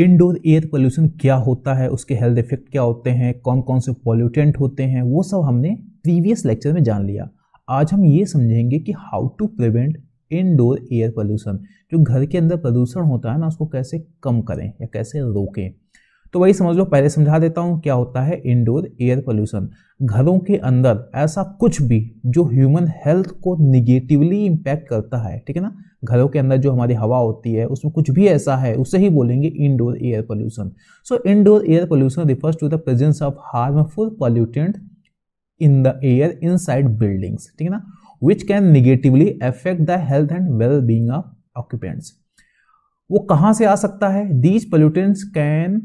indoor air pollution क्या होता है उसके हेल्थ इफेक्ट क्या होते हैं कौन कौन से पॉल्यूटेंट होते हैं वो सब हमने प्रीवियस लेक्चर में जान लिया आज हम ये समझेंगे कि how to prevent indoor air pollution जो घर के अंदर प्रदूषण होता है ना उसको कैसे कम करें या कैसे रोकें तो वही समझ लो पहले समझा देता हूँ क्या होता है इनडोर एयर पोल्यूशन घरों के अंदर ऐसा कुछ भी जो ह्यूमन हेल्थ को निगेटिवली इम्पैक्ट करता है ठीक है ना घरों के अंदर जो हमारी हवा होती है उसमें कुछ भी ऐसा है उसे ही बोलेंगे indoor air pollution so indoor air pollution refers to the presence of harmful pollutant in the air inside buildings ठीक है ना which can negatively affect the health and well being of occupants वो कहाँ से आ सकता है these pollutants can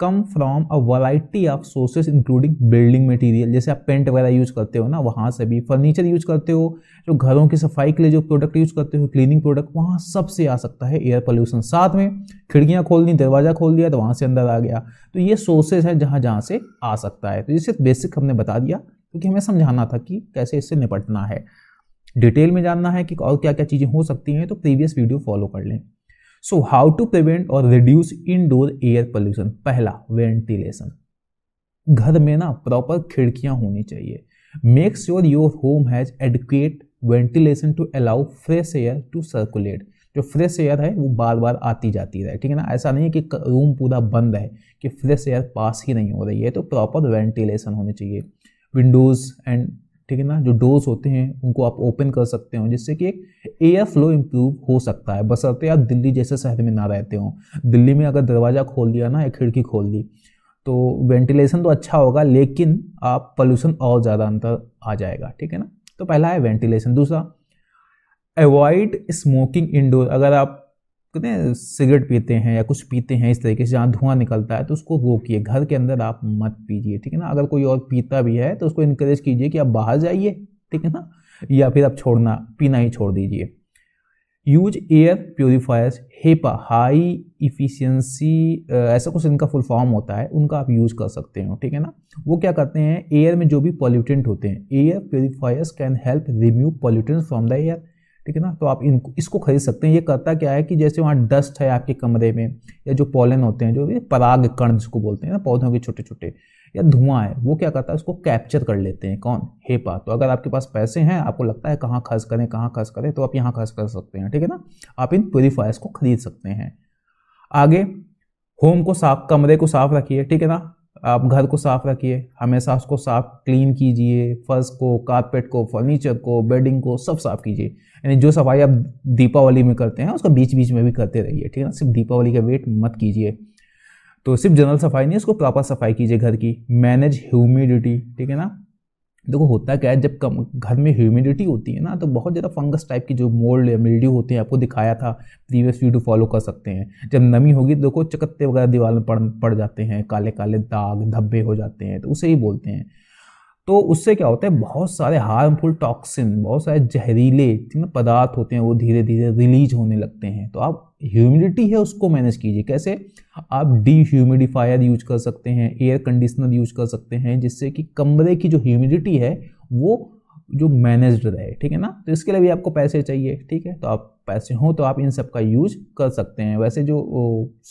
come from a variety of sources including building material जैसे आप पेंट वगैरह यूज करते हो ना वहाँ से भी फर्नीचर यूज करते हो जो घरों की सफाई के लिए जो प्रोडक्ट यूज करते हो क्लीनिंग प्रोडक्ट वहाँ सबसे आ सकता है एयर पोल्यूशन साथ में खिड़कियाँ खोल दी दरवाज़ा खोल दिया तो वहाँ से अंदर आ गया तो ये सोर्सेज है जहाँ जहाँ से आ सकता है तो ये सिर्फ बेसिक हमने बता दिया क्योंकि हमें समझाना था कि कैसे इससे निपटना है डिटेल में जानना है कि और क्या क्या चीज़ें हो सकती हैं तो प्रीवियस वीडियो फॉलो कर लें सो हाउ टू प्रिवेंट और रिड्यूस इनडोर एयर पोल्यूशन पहला वेंटिलेशन घर में ना प्रॉपर खिड़कियां होनी चाहिए make sure your home has adequate ventilation to allow fresh air to circulate जो फ्रेश एयर है वो बार बार आती जाती रहे ठीक है ना ऐसा नहीं है कि रूम पूरा बंद है कि फ्रेश एयर पास ही नहीं हो रही है तो प्रॉपर वेंटिलेशन होनी चाहिए विंडोज़ एंड ठीक है ना जो डोर्स होते हैं उनको आप ओपन कर सकते हो जिससे कि एक एयर फ्लो इम्प्रूव हो सकता है बस बसरते आप दिल्ली जैसे शहर में ना रहते हो दिल्ली में अगर दरवाज़ा खोल दिया ना या खिड़की खोल दी तो वेंटिलेशन तो अच्छा होगा लेकिन आप पोल्यूशन और ज़्यादा अंतर आ जाएगा ठीक है ना तो पहला है वेंटिलेशन दूसरा अवॉइड स्मोकिंग इंडोर अगर आप कितने सिगरेट पीते हैं या कुछ पीते हैं इस तरीके से जहाँ धुआं निकलता है तो उसको रोकिए घर के अंदर आप मत पीजिए ठीक है ना अगर कोई और पीता भी है तो उसको इनक्रेज कीजिए कि आप बाहर जाइए ठीक है ना या फिर आप छोड़ना पीना ही छोड़ दीजिए use air purifiers HEPA high efficiency ऐसा कुछ इनका फुल फॉर्म होता है उनका आप यूज़ कर सकते हो ठीक है ना वो क्या करते हैं एयर में जो भी पॉल्यूटेंट होते हैं air purifiers can help remove pollutant from the air ठीक है ना तो आप इनको इसको खरीद सकते हैं ये करता क्या है कि जैसे वहाँ डस्ट है आपके कमरे में या जो पॉलन होते हैं जो पराग कण जिसको बोलते हैं ना पौधों के छोटे छोटे या धुआं है वो क्या करता है उसको कैप्चर कर लेते हैं कौन हेपा तो अगर आपके पास पैसे हैं आपको लगता है कहाँ खर्च करें कहाँ खर्च करें तो आप यहाँ खर्च कर सकते हैं ठीक है ना आप इन प्योरीफायर्स को खरीद सकते हैं आगे होम को साफ कमरे को साफ रखिए ठीक है ना आप घर को साफ रखिए हमेशा उसको साफ क्लीन कीजिए फर्श को कारपेट को फर्नीचर को बेडिंग को सब साफ कीजिए यानी जो सफाई आप दीपावली में करते हैं उसका बीच बीच में भी करते रहिए ठीक है ना सिर्फ दीपावली का वेट मत कीजिए तो सिर्फ जनरल सफाई नहीं उसको प्रॉपर सफाई कीजिए घर की मैनेज ह्यूमिडिटी ठीक है ना देखो होता क्या है जब कम घर में ह्यूमिडिटी होती है ना तो बहुत ज़्यादा फंगस टाइप की जो मोल्ड या मिल्ड्यू होते हैं आपको दिखाया था प्रीवियस वीडियो फॉलो कर सकते हैं जब नमी होगी तो देखो चकत्ते वगैरह दीवार में पड़ पड़ जाते हैं काले काले दाग धब्बे हो जाते हैं तो उसे ही बोलते हैं तो उससे क्या होता है बहुत सारे हार्मफुल टॉक्सिन बहुत सारे जहरीले पदार्थ होते हैं वो धीरे धीरे रिलीज होने लगते हैं तो आप ह्यूमिडिटी है उसको मैनेज कीजिए कैसे आप डी ह्यूमिडिफायर यूज कर सकते हैं एयर कंडीशनर यूज कर सकते हैं जिससे कि कमरे की जो ह्यूमिडिटी है वो जो मैनेज रहे ठीक है ना तो इसके लिए भी आपको पैसे चाहिए ठीक है तो आप पैसे हों तो आप इन सब का यूज कर सकते हैं वैसे जो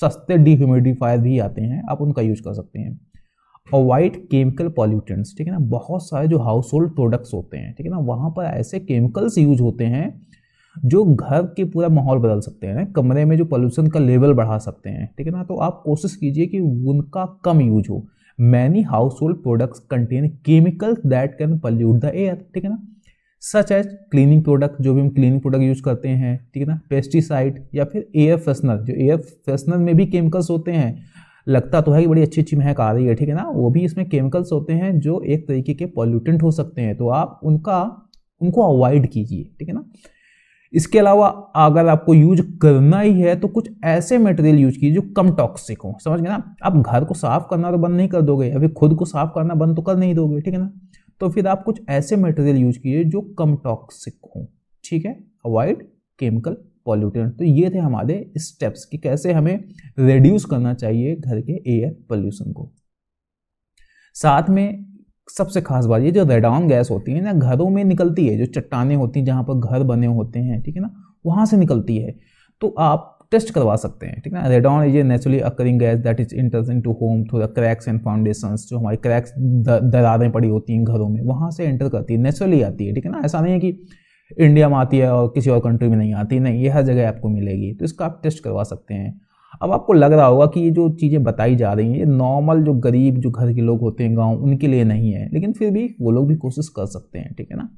सस्ते डी ह्यूमिडिफायर भी आते हैं आप उनका यूज कर सकते हैं अवॉइड केमिकल पॉल्यूटेंट्स ठीक है ना बहुत सारे जो हाउस होल्ड प्रोडक्ट्स होते हैं ठीक है ना वहाँ पर ऐसे केमिकल्स यूज होते हैं जो घर के पूरा माहौल बदल सकते हैं कमरे में जो पॉल्यूशन का लेवल बढ़ा सकते हैं ठीक है ना तो आप कोशिश कीजिए कि उनका कम यूज हो many household products contain chemicals that can pollute the air ठीक है ना सच एज क्लीनिंग प्रोडक्ट जो भी हम क्लीनिंग प्रोडक्ट यूज करते हैं ठीक है ना पेस्टिसाइड या फिर एयर फ्रेशनर जो एयर फ्रेशनर में भी केमिकल्स होते हैं लगता तो है कि बड़ी अच्छी अच्छी महक आ रही है ठीक है ना वो भी इसमें केमिकल्स होते हैं जो एक तरीके के पॉल्यूटेंट हो सकते हैं तो आप उनका उनको अवॉइड कीजिए ठीक है ना इसके अलावा अगर आपको यूज करना ही है तो कुछ ऐसे मटेरियल यूज कीजिए जो कम टॉक्सिक हो समझ गए ना आप घर को साफ करना तो बंद नहीं कर दोगे अभी खुद को साफ करना बंद तो कर नहीं दोगे ठीक है ना तो फिर आप कुछ ऐसे मटेरियल यूज कीजिए जो कम टॉक्सिक हो ठीक है अवॉइड केमिकल पॉल्यूटेंट तो ये थे हमारे स्टेप्स कि कैसे हमें रिड्यूस करना चाहिए घर के एयर पॉल्यूशन को साथ में सबसे खास बात ये जो रेडॉन गैस होती है ना घरों में निकलती है जो चट्टाने होती हैं जहाँ पर घर बने होते हैं ठीक है ना वहाँ से निकलती है तो आप टेस्ट करवा सकते हैं ठीक है ना radon is a naturally occurring gas that is enters in to home through the cracks and foundation जो हमारी क्रैक्स दरारें पड़ी होती हैं घरों में वहाँ से एंटर करती है नेचुरली आती है ठीक है ना ऐसा नहीं है कि इंडिया में आती है और किसी और कंट्री में नहीं आती नहीं ये हर जगह आपको मिलेगी तो इसका आप टेस्ट करवा सकते हैं अब आपको लग रहा होगा कि ये जो चीज़ें बताई जा रही हैं ये नॉर्मल जो गरीब जो घर के लोग होते हैं गांव उनके लिए नहीं है लेकिन फिर भी वो लोग भी कोशिश कर सकते हैं ठीक है ना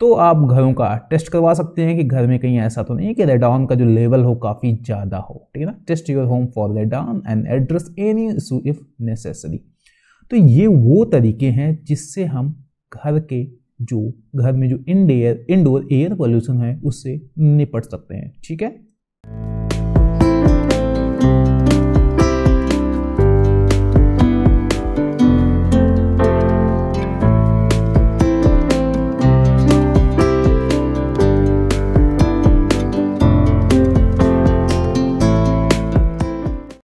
तो आप घरों का टेस्ट करवा सकते हैं कि घर में कहीं ऐसा तो नहीं है कि रेडाउन का जो लेवल हो काफ़ी ज़्यादा हो ठीक है ना test your home for radon and address any issue if necessary तो ये वो तरीके हैं जिससे हम घर के जो घर में जो इनडेयर इनडोर एयर पोल्यूशन है उससे निपट सकते हैं ठीक है